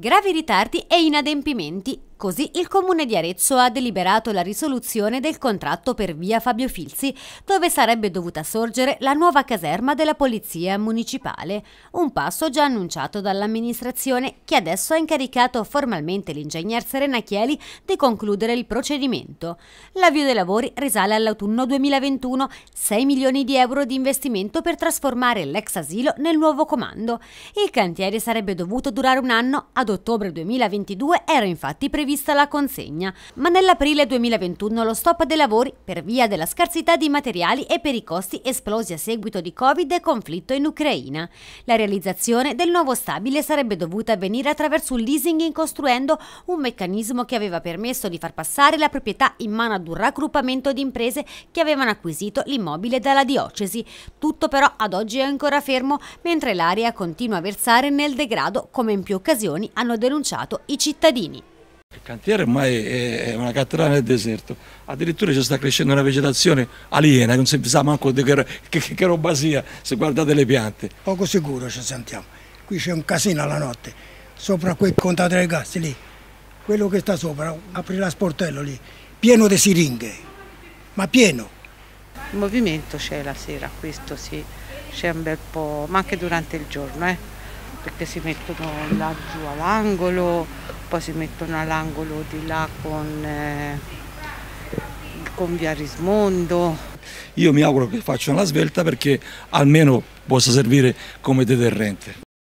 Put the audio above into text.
gravi ritardi e inadempimenti Così il comune di Arezzo ha deliberato la risoluzione del contratto per via Fabio Filzi, dove sarebbe dovuta sorgere la nuova caserma della Polizia Municipale, un passo già annunciato dall'amministrazione che adesso ha incaricato formalmente l'ingegner Serena Chieli di concludere il procedimento. L'avvio dei lavori risale all'autunno 2021, 6 milioni di euro di investimento per trasformare l'ex asilo nel nuovo comando. Il cantiere sarebbe dovuto durare un anno, ad ottobre 2022 era infatti previsto prevista la consegna, ma nell'aprile 2021 lo stop dei lavori per via della scarsità di materiali e per i costi esplosi a seguito di Covid e conflitto in Ucraina. La realizzazione del nuovo stabile sarebbe dovuta avvenire attraverso un leasing costruendo un meccanismo che aveva permesso di far passare la proprietà in mano ad un raggruppamento di imprese che avevano acquisito l'immobile dalla diocesi. Tutto però ad oggi è ancora fermo, mentre l'area continua a versare nel degrado, come in più occasioni hanno denunciato i cittadini. Il cantiere ormai è una cattedrale nel deserto, addirittura ci sta crescendo una vegetazione aliena, non si sa manco di che, che, che roba sia se guardate le piante. Poco sicuro ci sentiamo, qui c'è un casino alla notte, sopra quel contatore di gas lì, quello che sta sopra, apri la sportello lì, pieno di siringhe, ma pieno. Il movimento c'è la sera, questo sì, c'è un bel po', ma anche durante il giorno, eh, perché si mettono laggiù all'angolo poi si mettono all'angolo di là con, eh, con Via Rismondo. Io mi auguro che facciano la svelta perché almeno possa servire come deterrente.